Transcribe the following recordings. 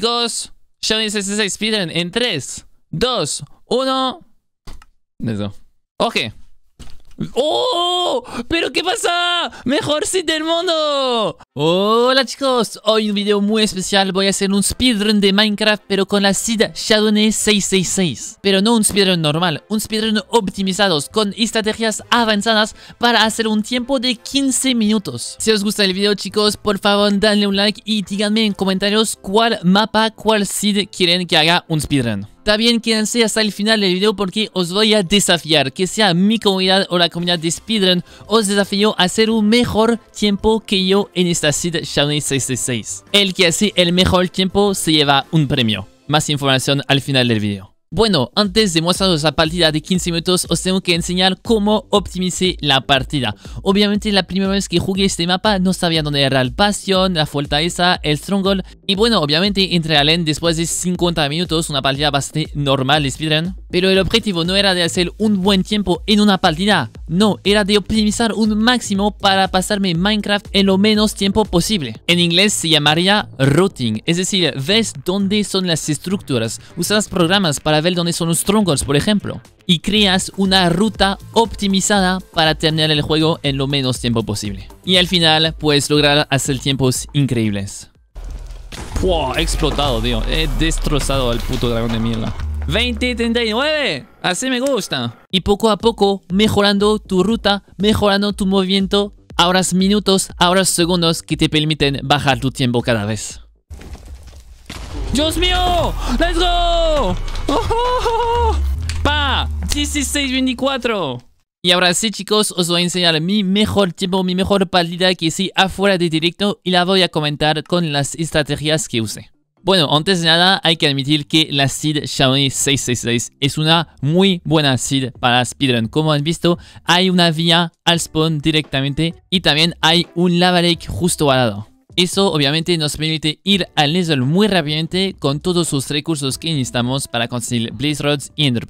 Chicos, Johnny 66 piden en 3, 2, 1. Ok. ¡Oh! ¿Pero qué pasa? ¡Mejor seed del mundo! Hola chicos, hoy un video muy especial Voy a hacer un speedrun de Minecraft Pero con la seed Shadowne 666 Pero no un speedrun normal Un speedrun optimizado Con estrategias avanzadas Para hacer un tiempo de 15 minutos Si os gusta el video chicos Por favor dale un like Y díganme en comentarios Cuál mapa, cuál seed quieren que haga un speedrun Está bien, quédense hasta el final del video porque os voy a desafiar, que sea mi comunidad o la comunidad de Speedrun, os desafío a hacer un mejor tiempo que yo en esta seed Shiny 666. El que hace el mejor tiempo se lleva un premio. Más información al final del video. Bueno, antes de mostraros la partida de 15 minutos, os tengo que enseñar cómo optimicé la partida. Obviamente la primera vez que jugué este mapa no sabía dónde era el Passion, la Fortaleza, el Stronghold. Y bueno, obviamente entré al end después de 50 minutos, una partida bastante normal speedrun. Pero el objetivo no era de hacer un buen tiempo en una partida, no, era de optimizar un máximo para pasarme Minecraft en lo menos tiempo posible. En inglés se llamaría routing, es decir, ves dónde son las estructuras, usas programas para ver donde son los troncos, por ejemplo. Y creas una ruta optimizada para terminar el juego en lo menos tiempo posible. Y al final puedes lograr hacer tiempos increíbles. explotado, tío. He destrozado al puto dragón de mierda. 2039, así me gusta. Y poco a poco mejorando tu ruta, mejorando tu movimiento, ahora minutos, ahora segundos que te permiten bajar tu tiempo cada vez. ¡Dios mío! ¡Let's go! Oh. pa ¡Pa! 16-24 y ahora sí chicos, os voy a enseñar mi mejor tiempo, mi mejor partida que hice afuera de directo y la voy a comentar con las estrategias que usé. Bueno, antes de nada hay que admitir que la seed Xiaomi 666 es una muy buena seed para speedrun. Como han visto, hay una vía al spawn directamente y también hay un lava lake justo al lado. Eso obviamente nos permite ir al Nether muy rápidamente con todos sus recursos que necesitamos para conseguir Blaze Rods y Ender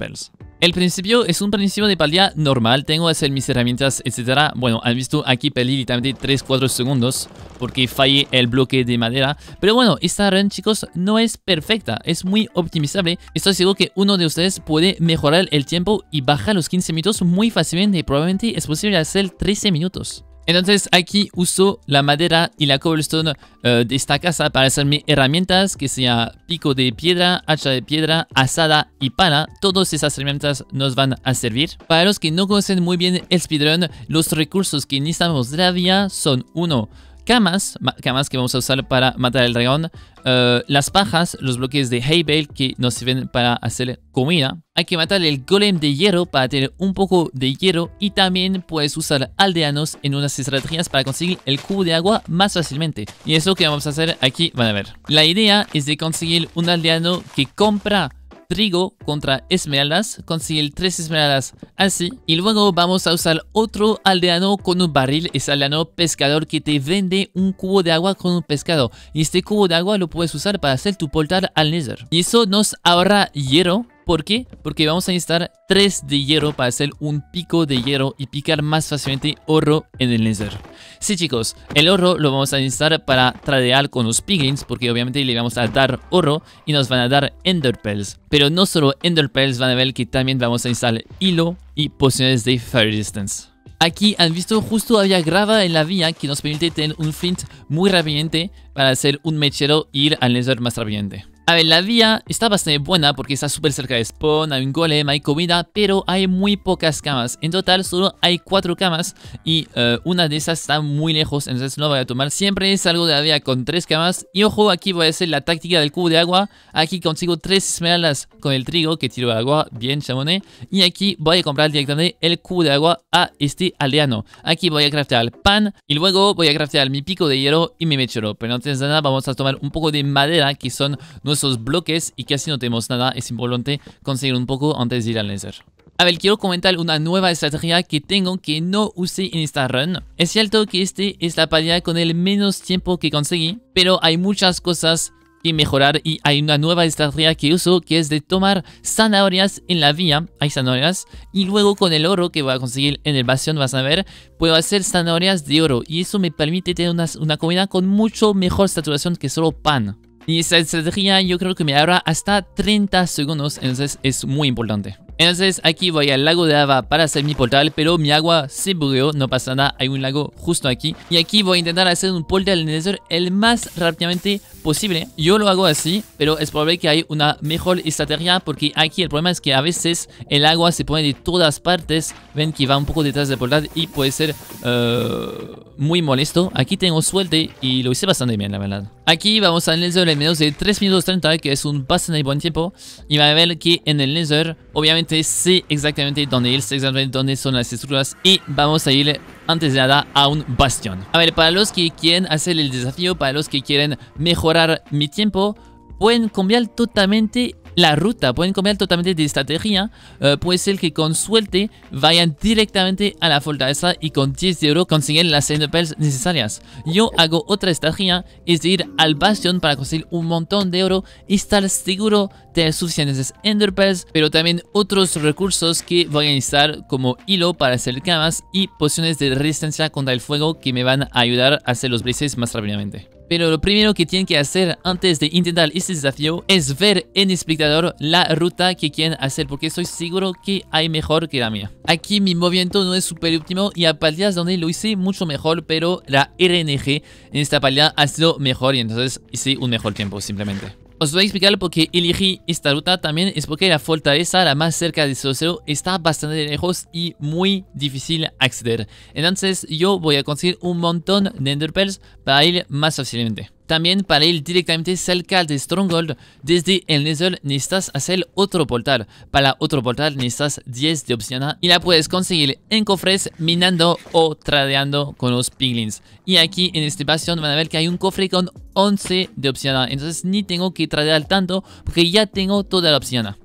El principio es un principio de pelea normal, tengo que hacer mis herramientas, etc. Bueno, han visto aquí perdí literalmente 3-4 segundos porque fallé el bloque de madera. Pero bueno, esta run chicos no es perfecta, es muy optimizable. Estoy seguro que uno de ustedes puede mejorar el tiempo y bajar los 15 minutos muy fácilmente. Probablemente es posible hacer 13 minutos. Entonces aquí uso la madera y la cobblestone eh, de esta casa para hacerme herramientas, que sea pico de piedra, hacha de piedra, asada y pala. Todas esas herramientas nos van a servir. Para los que no conocen muy bien el speedrun, los recursos que necesitamos de la vía son uno camas, camas que vamos a usar para matar el dragón, eh, las pajas, los bloques de hay bale que nos sirven para hacer comida. Hay que matar el golem de hierro para tener un poco de hierro y también puedes usar aldeanos en unas estrategias para conseguir el cubo de agua más fácilmente. Y eso que vamos a hacer aquí, van a ver. La idea es de conseguir un aldeano que compra trigo contra esmeraldas, Consigue tres esmeraldas así. Y luego vamos a usar otro aldeano con un barril, es aldeano pescador que te vende un cubo de agua con un pescado. Y este cubo de agua lo puedes usar para hacer tu portal al Nether. Y eso nos ahorra hierro ¿Por qué? Porque vamos a necesitar 3 de hierro para hacer un pico de hierro y picar más fácilmente oro en el nether. Sí chicos, el oro lo vamos a necesitar para tradear con los piglins porque obviamente le vamos a dar oro y nos van a dar enderpearls. Pero no solo enderpearls, van a ver que también vamos a necesitar hilo y pociones de fire resistance. Aquí han visto justo había grava en la vía que nos permite tener un flint muy rápidamente para hacer un mechero y ir al nether más rápidamente. A ver, la vía está bastante buena porque está súper cerca de spawn, hay un golem, hay comida, pero hay muy pocas camas. En total solo hay cuatro camas y eh, una de esas está muy lejos, entonces no voy a tomar. Siempre salgo de la vía con tres camas y ojo, aquí voy a hacer la táctica del cubo de agua. Aquí consigo tres esmeraldas con el trigo que tiro de agua, bien chamoné. Y aquí voy a comprar directamente el cubo de agua a este aldeano. Aquí voy a craftear pan y luego voy a craftear mi pico de hierro y mi mechero. Pero antes de nada vamos a tomar un poco de madera que son... Nuestros esos bloques y casi no tenemos nada, es importante conseguir un poco antes de ir al Nether. A ver, quiero comentar una nueva estrategia que tengo que no usé en esta run. Es cierto que este es la partida con el menos tiempo que conseguí, pero hay muchas cosas que mejorar y hay una nueva estrategia que uso que es de tomar zanahorias en la vía, hay zanahorias, y luego con el oro que voy a conseguir en el bastión vas a ver, puedo hacer zanahorias de oro y eso me permite tener una comida con mucho mejor saturación que solo pan. Y esa estrategia yo creo que me dará hasta 30 segundos, entonces es muy importante. Entonces aquí voy al lago de Ava para hacer mi portal, pero mi agua se bugueó, no pasa nada, hay un lago justo aquí. Y aquí voy a intentar hacer un portal en Nether el más rápidamente posible. Yo lo hago así, pero es probable que hay una mejor estrategia porque aquí el problema es que a veces el agua se pone de todas partes. Ven que va un poco detrás del portal y puede ser eh, muy molesto. Aquí tengo suerte y lo hice bastante bien, la verdad. Aquí vamos al Nether en menos de 3 minutos 30, que es un bastante buen tiempo. Y va a ver que en el Nether obviamente sé exactamente dónde ir, exactamente dónde son las estructuras y vamos a ir antes de nada a un bastión. A ver, para los que quieren hacer el desafío, para los que quieren mejorar mi tiempo, pueden cambiar totalmente la ruta. Pueden cambiar totalmente de estrategia. Eh, puede ser que con suerte vayan directamente a la fortaleza y con 10 de oro consiguen las enderpearls necesarias. Yo hago otra estrategia, es ir al bastión para conseguir un montón de oro y estar seguro de suficientes enderpearls, pero también otros recursos que voy a necesitar como hilo para hacer camas y pociones de resistencia contra el fuego que me van a ayudar a hacer los blazes más rápidamente. Pero lo primero que tienen que hacer antes de intentar este desafío es ver en espectador la ruta que quieren hacer porque estoy seguro que hay mejor que la mía. Aquí mi movimiento no es súper óptimo y a partidas donde lo hice mucho mejor pero la RNG en esta partida ha sido mejor y entonces hice un mejor tiempo simplemente. Os voy a explicar por qué elegí esta ruta también. Es porque la fortaleza, la más cerca de 0-0 está bastante lejos y muy difícil acceder. Entonces yo voy a conseguir un montón de Enderpearls para ir más fácilmente. También para ir directamente cerca de Stronghold, desde el Nether necesitas hacer otro portal. Para otro portal necesitas 10 de opción y la puedes conseguir en cofres minando o tradeando con los piglins. Y aquí en este pasión van a ver que hay un cofre con 11 de obsidiana, entonces ni tengo que tradear tanto porque ya tengo toda la obsidiana.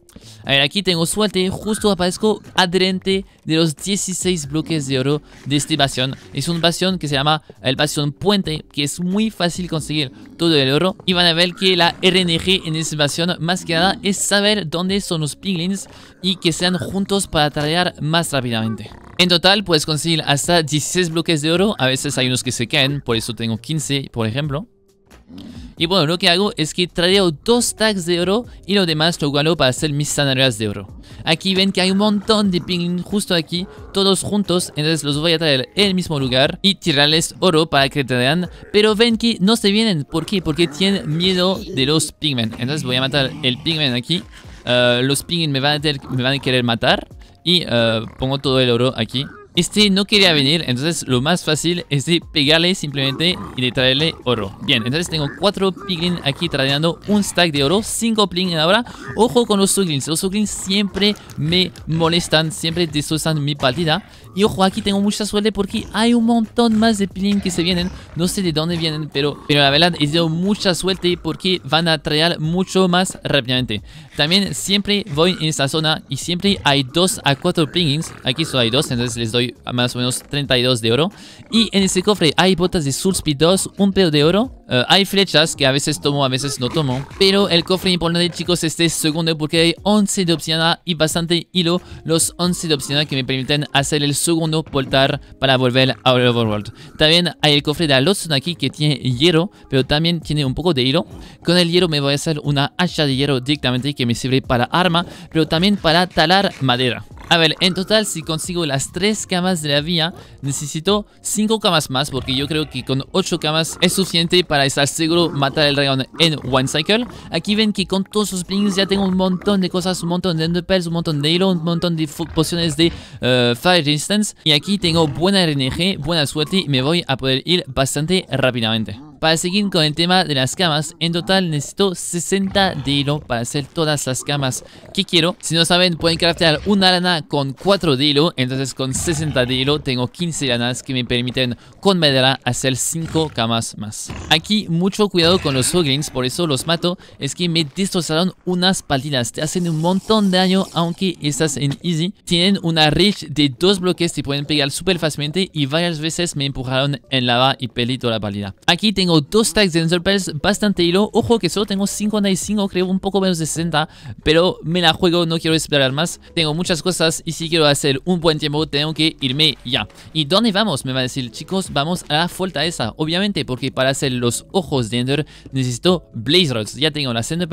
A ver, aquí tengo suerte. Justo aparezco adherente de los 16 bloques de oro de este bastión. Es un bastión que se llama el bastión puente, que es muy fácil conseguir todo el oro. Y van a ver que la RNG en este bastión, más que nada, es saber dónde son los piglins y que sean juntos para traer más rápidamente. En total puedes conseguir hasta 16 bloques de oro, a veces hay unos que se caen, por eso tengo 15 por ejemplo. Y bueno, lo que hago es que traigo dos tags de oro y lo demás lo guardo para hacer mis zanahorias de oro. Aquí ven que hay un montón de pingüinos justo aquí, todos juntos, entonces los voy a traer en el mismo lugar y tirarles oro para que vean Pero ven que no se vienen, ¿por qué? Porque tienen miedo de los pigmen. Entonces voy a matar el pigmen aquí. Eh, los pingüinos me, van a querer matar y eh, pongo todo el oro aquí este no quería venir, entonces lo más fácil es de pegarle simplemente y de traerle oro. Bien, entonces tengo 4 piglins aquí tradeando un stack de oro, 5 piglins ahora. Ojo con los suglins, los suglins siempre me molestan, siempre destrozan mi partida. Y ojo, aquí tengo mucha suerte porque hay un montón más de piglins que se vienen. No sé de dónde vienen, pero, pero la verdad he tenido mucha suerte porque van a traer mucho más rápidamente. También siempre voy en esta zona y siempre hay 2 a 4 piglins. Aquí solo hay 2, entonces les doy a más o menos 32 de oro. Y en ese cofre hay botas de speed 2, un pedo de oro. Eh, hay flechas que a veces tomo, a veces no tomo. Pero el cofre importante, chicos, este segundo porque hay 11 de obsidiana y bastante hilo. Los 11 de obsidiana que me permiten hacer el segundo portal para volver a Overworld. También hay el cofre de Alotsun aquí que tiene hierro, pero también tiene un poco de hilo. Con el hierro me voy a hacer una hacha de hierro directamente que me sirve para arma, pero también para talar madera. A ver, en total si consigo las 3 camas de la vía Necesito 5 camas más Porque yo creo que con 8 camas es suficiente Para estar seguro matar el dragón en One Cycle Aquí ven que con todos los blings ya tengo un montón de cosas Un montón de enderpearls, un montón de hilo Un montón de pociones de eh, fire resistance Y aquí tengo buena RNG, buena suerte Y me voy a poder ir bastante rápidamente para seguir con el tema de las camas, en total necesito 60 de hilo para hacer todas las camas que quiero. Si no saben, pueden craftear una lana con 4 de hilo, entonces con 60 de hilo tengo 15 lanas que me permiten con madera hacer 5 camas más. Aquí mucho cuidado con los hoglings, por eso los mato, es que me destrozaron unas palitas, te hacen un montón de daño aunque estás en easy. Tienen una reach de 2 bloques, te pueden pegar súper fácilmente y varias veces me empujaron en lava y pelito la palita. Aquí tengo dos tags de Ender bastante hilo. Ojo que solo tengo 55, creo un poco menos de 60, pero me la juego, no quiero esperar más. Tengo muchas cosas y si quiero hacer un buen tiempo, tengo que irme ya. ¿Y dónde vamos? Me va a decir, chicos, vamos a la fortaleza. Obviamente, porque para hacer los ojos de Ender necesito Blaze Rods. Ya tengo las Ender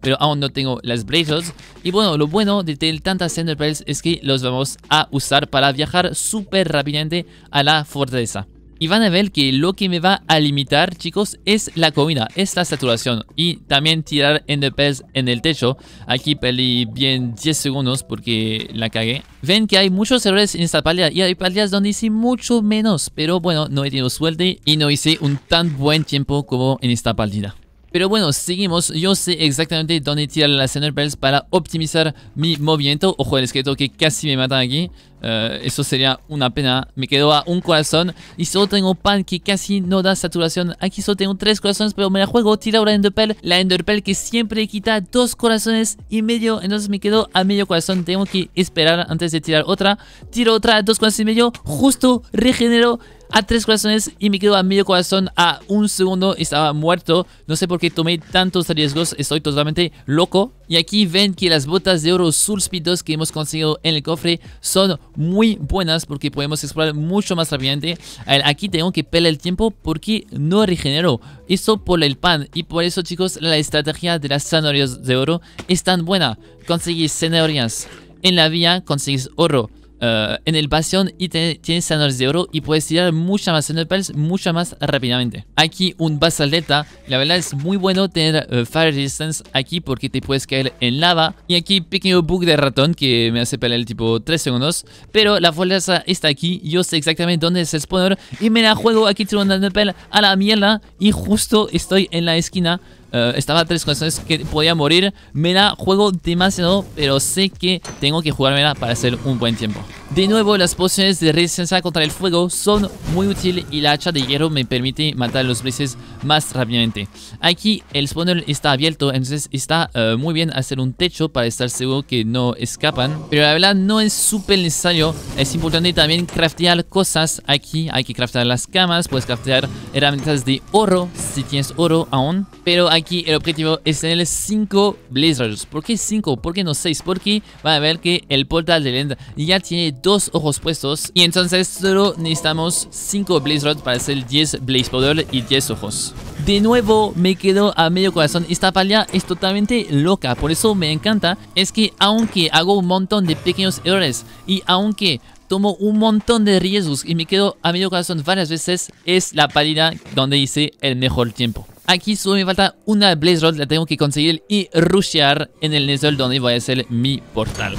pero aún no tengo las Blaze Rods. Y bueno, lo bueno de tener tantas Ender es que los vamos a usar para viajar súper rápidamente a la fortaleza. Y van a ver que lo que me va a limitar, chicos, es la comida, es la saturación. Y también tirar enderpearls en el techo. Aquí perdí bien 10 segundos porque la cagué. Ven que hay muchos errores en esta pelea y hay partidas donde hice mucho menos. Pero bueno, no he tenido suerte y no hice un tan buen tiempo como en esta partida. Pero bueno, seguimos. Yo sé exactamente dónde tirar las enderpearls para optimizar mi movimiento. Ojo el esqueleto que casi me matan aquí. Eh, eso sería una pena. Me quedo a un corazón y solo tengo pan que casi no da saturación. Aquí solo tengo tres corazones, pero me la juego. Tira una enderpell. La enderpell que siempre quita dos corazones y medio. Entonces me quedo a medio corazón. Tengo que esperar antes de tirar otra. Tiro otra, dos corazones y medio. Justo regenero a tres corazones y me quedo a medio corazón a un segundo. Estaba muerto. No sé por qué tomé tantos riesgos. Estoy totalmente loco. Y aquí ven que las botas de oro Soul Speed 2 que hemos conseguido en el cofre son muy buenas porque podemos explorar mucho más rápidamente. Aquí tengo que pelear el tiempo porque no regenero. Esto por el pan. Y por eso, chicos, la estrategia de las zanahorias de oro es tan buena. Conseguís zanahorias en la vía, conseguís oro. Eh, en el bastión y te, tienes de oro y puedes tirar mucha más pearls mucha más rápidamente. Aquí un basaleta, la verdad es muy bueno tener eh, Fire Resistance aquí porque te puedes caer en lava. Y aquí pequeño bug de ratón que me hace pelear el tipo 3 segundos, pero la fuerza está aquí, yo sé exactamente dónde es el spawner y me la juego, aquí tirando a la mierda y justo estoy en la esquina eh, estaba tres cosas que podía morir. Me la juego demasiado, pero sé que tengo que jugármela para hacer un buen tiempo. De nuevo, las pociones de resistencia contra el fuego son muy útiles y la hacha de hierro me permite matar los blazes más rápidamente. Aquí el spawner está abierto, entonces está eh, muy bien hacer un techo para estar seguro que no escapan. Pero la verdad no es súper necesario. Es importante también craftear cosas aquí. Hay que craftear las camas, puedes craftear herramientas de oro si tienes oro aún. Pero aquí aquí el objetivo es tener 5 Blizzards. ¿Por qué 5? ¿Por qué no 6? Porque van a ver que el portal de Lend ya tiene dos ojos puestos. Y entonces solo necesitamos 5 Blizzards para hacer 10 Blaze Powder y 10 ojos. De nuevo me quedo a medio corazón. Esta palida es totalmente loca. Por eso me encanta. Es que aunque hago un montón de pequeños errores y aunque tomo un montón de riesgos y me quedo a medio corazón varias veces, es la palida donde hice el mejor tiempo. Aquí solo me falta una Blaze Rod, la tengo que conseguir y rushear en el Nether donde voy a hacer mi portal.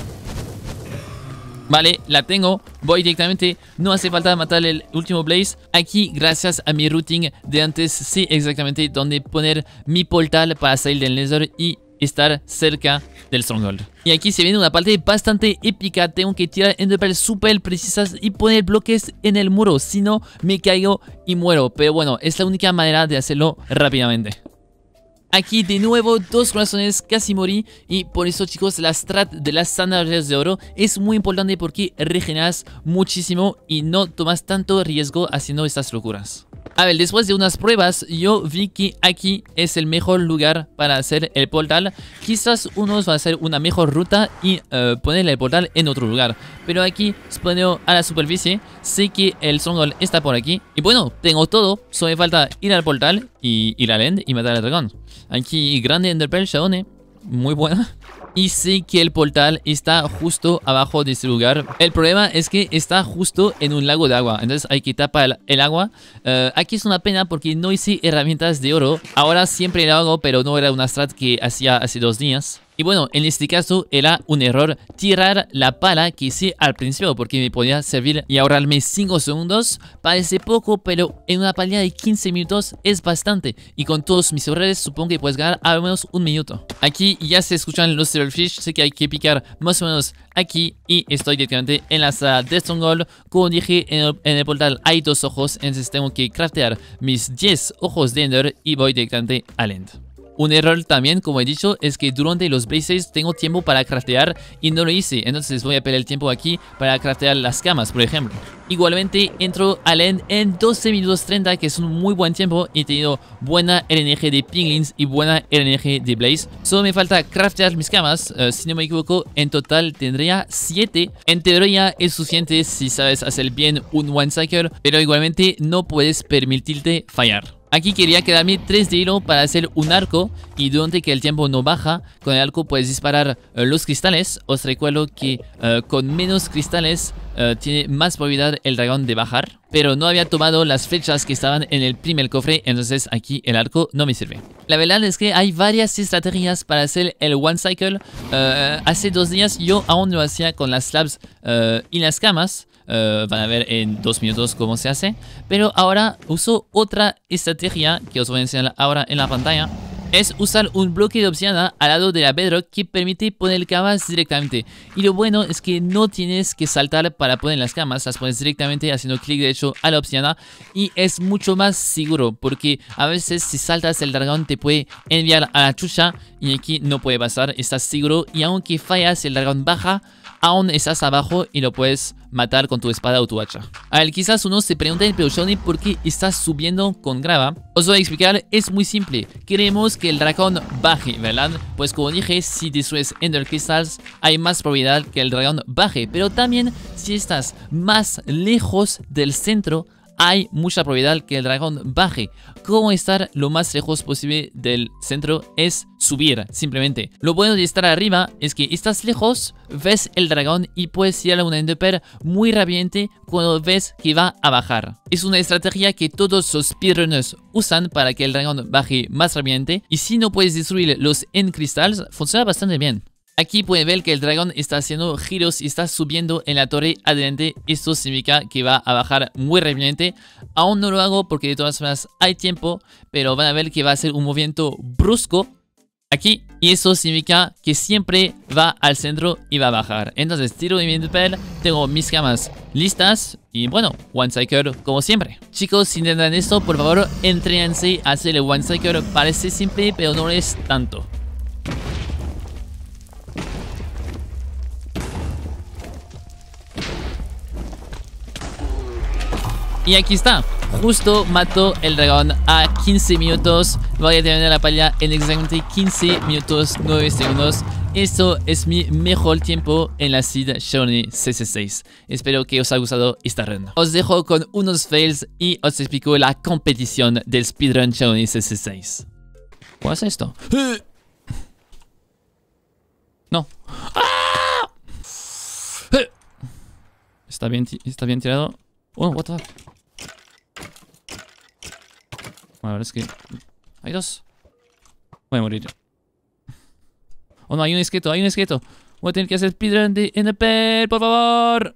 Vale, la tengo, voy directamente, no hace falta matar el último Blaze. Aquí, gracias a mi routing de antes, sé exactamente donde poner mi portal para salir del Nether y estar cerca del Stronghold. Y aquí se viene una parte bastante épica. Tengo que tirar enderpearls super precisas y poner bloques en el muro. Si no, me caigo y muero. Pero bueno, es la única manera de hacerlo rápidamente. Aquí de nuevo dos corazones, casi morí y por eso chicos la strat de las sandalias de oro es muy importante porque regeneras muchísimo y no tomas tanto riesgo haciendo estas locuras. A ver, después de unas pruebas, yo vi que aquí es el mejor lugar para hacer el portal. Quizás uno va a hacer una mejor ruta y eh, ponerle poner el portal en otro lugar. Pero aquí, pone a la superficie, sé que el Songol está por aquí. Y bueno, tengo todo, solo me falta ir al portal y ir al End y matar al dragón. Aquí, grande Enderpearl, Shadone muy buena. Y sé que el portal está justo abajo de este lugar. El problema es que está justo en un lago de agua. Entonces hay que tapar el, agua. Eh, aquí es una pena porque no hice herramientas de oro. Ahora siempre lo hago, pero no era una strat que hacía hace dos días. Y bueno, en este caso era un error tirar la pala que hice al principio porque me podía servir y ahorrarme 5 segundos. Parece poco, pero en una pelea de 15 minutos es bastante. Y con todos mis errores supongo que puedes ganar al menos un minuto. Aquí ya se escuchan los fish, sé que hay que picar más o menos aquí y estoy directamente en la sala de Stronghold. Como dije, en el, portal hay dos ojos, entonces tengo que craftear mis 10 ojos de Ender y voy directamente al End. Un error también, como he dicho, es que durante los bases tengo tiempo para craftear y no lo hice. Entonces voy a perder el tiempo aquí para craftear las camas, por ejemplo. Igualmente entro al end en 12 minutos 30, que es un muy buen tiempo. He tenido buena LNG de pinglins y buena LNG de Blaze. Solo me falta craftear mis camas. Eh, si no me equivoco, en total tendría 7. En teoría es suficiente si sabes hacer bien un one cycle, pero igualmente no puedes permitirte fallar. Aquí quería quedarme 3 de hilo para hacer un arco y durante que el tiempo no baja, con el arco puedes disparar eh, los cristales. Os recuerdo que eh, con menos cristales eh, tiene más probabilidad el dragón de bajar, pero no había tomado las flechas que estaban en el primer cofre, entonces aquí el arco no me sirve. La verdad es que hay varias estrategias para hacer el One Cycle. hace dos días yo aún lo hacía con las slabs y las camas, eh, van a ver en dos minutos cómo se hace. Pero ahora uso otra estrategia que os voy a enseñar ahora en la pantalla. Es usar un bloque de obsidiana al lado de la bedrock que permite poner camas directamente. Y lo bueno es que no tienes que saltar para poner las camas, las pones directamente haciendo clic derecho a la obsidiana. Y es mucho más seguro porque a veces si saltas el dragón te puede enviar a la chucha y aquí no puede pasar, estás seguro. Y aunque fallas el dragón baja aún estás abajo y lo puedes matar con tu espada o tu hacha. A ver, quizás uno se pregunte, pero Johnny, ¿por qué estás subiendo con grava? Os voy a explicar, es muy simple. Queremos que el dragón baje, ¿verdad? Pues como dije, si destruyes Ender Crystals, hay más probabilidad que el dragón baje. Pero también, si estás más lejos del centro hay mucha probabilidad que el dragón baje. Cómo estar lo más lejos posible del centro es subir, simplemente. Lo bueno de estar arriba es que estás lejos, ves el dragón y puedes ir a un per muy rápidamente cuando ves que va a bajar. Es una estrategia que todos los speedrunners usan para que el dragón baje más rápidamente y si no puedes destruir los end cristals. funciona bastante bien. Aquí pueden ver que el dragón está haciendo giros y está subiendo en la torre adelante. Esto significa que va a bajar muy rápidamente. Aún no lo hago porque de todas formas hay tiempo, pero van a ver que va a ser un movimiento brusco aquí. Y eso significa que siempre va al centro y va a bajar. Entonces tiro de mi tengo mis camas listas y bueno, One Cycle como siempre. Chicos, si intentan esto, por favor, entrenense a hacer el One Cycle. Parece simple, pero no es tanto. Y aquí está. Justo mató el dragón a 15 minutos. Voy a terminar la pelea en exactamente 15 minutos 9 segundos. Eso es mi mejor tiempo en la seed Shawnee CC6. Espero que os haya gustado esta run. Os dejo con unos fails y os explico la competición del speedrun Shawnee CC6. ¿Cuál es esto? No. ¡Ah! Está bien, está bien tirado. Oh, what the la es que... Hay dos. Voy a morir. Oh no, hay un esqueleto, hay un esqueleto. Voy a tener que hacer speedrun en el per, por favor.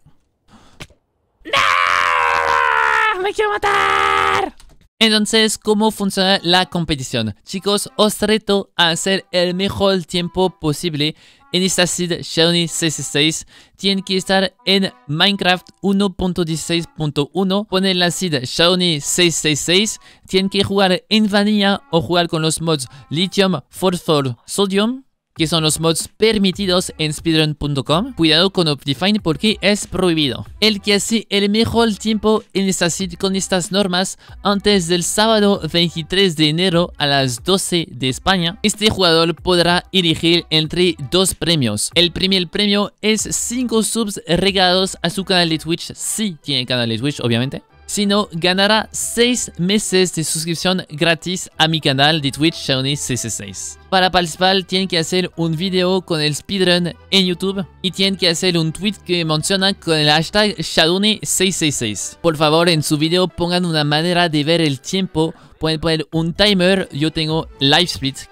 ¡No! ¡Me quiero matar! Entonces, ¿cómo funciona la competición? Chicos, os reto a hacer el mejor tiempo posible en esta seed Xiaomi 666 tiene que estar en Minecraft 1.16.1. Pone la seed Xiaomi 666. Tiene que jugar en vanilla o jugar con los mods Lithium, Phosphor, Sodium que son los mods permitidos en speedrun.com. Cuidado con Optifine porque es prohibido. El que así el mejor tiempo en esta sit con estas normas antes del sábado 23 de enero a las 12 de España, este jugador podrá elegir entre dos premios. El primer premio es 5 subs regados a su canal de Twitch, si tiene canal de Twitch obviamente sino ganará 6 meses de suscripción gratis a mi canal de Twitch Shadoni666. Para participar tienen que hacer un video con el speedrun en YouTube y tienen que hacer un tweet que menciona con el hashtag shadoni 666 Por favor en su video pongan una manera de ver el tiempo pueden poner un timer. Yo tengo Live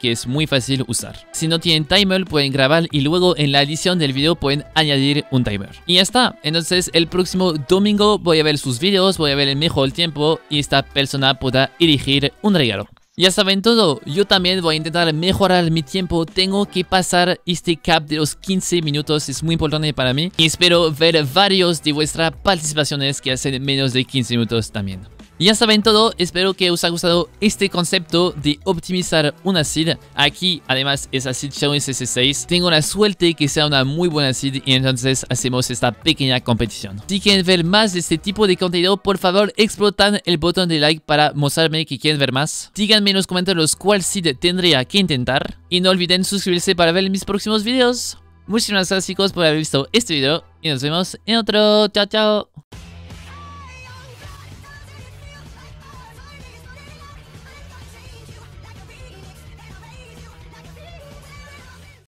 que es muy fácil usar. Si no tienen timer, pueden grabar y luego en la edición del video pueden añadir un timer. Y ya está. Entonces, el próximo domingo voy a ver sus videos, voy a ver el mejor tiempo y esta persona podrá elegir un regalo. Ya saben todo, yo también voy a intentar mejorar mi tiempo, tengo que pasar este cap de los 15 minutos, es muy importante para mí y espero ver varios de vuestras participaciones que hacen menos de 15 minutos también. Y saben todo, espero que os haya gustado este concepto de optimizar una seed. Aquí además es seed Xiaomi cc 6 tengo la suerte que sea una muy buena seed y entonces hacemos esta pequeña competición. Si quieren ver más de este tipo de contenido, por favor explotan el botón de like para mostrarme que quieren ver más. Díganme en los comentarios cuál seed tendría que intentar. Y no olviden suscribirse para ver mis próximos videos. Muchísimas gracias chicos por haber visto este video y nos vemos en otro. Chao, chao.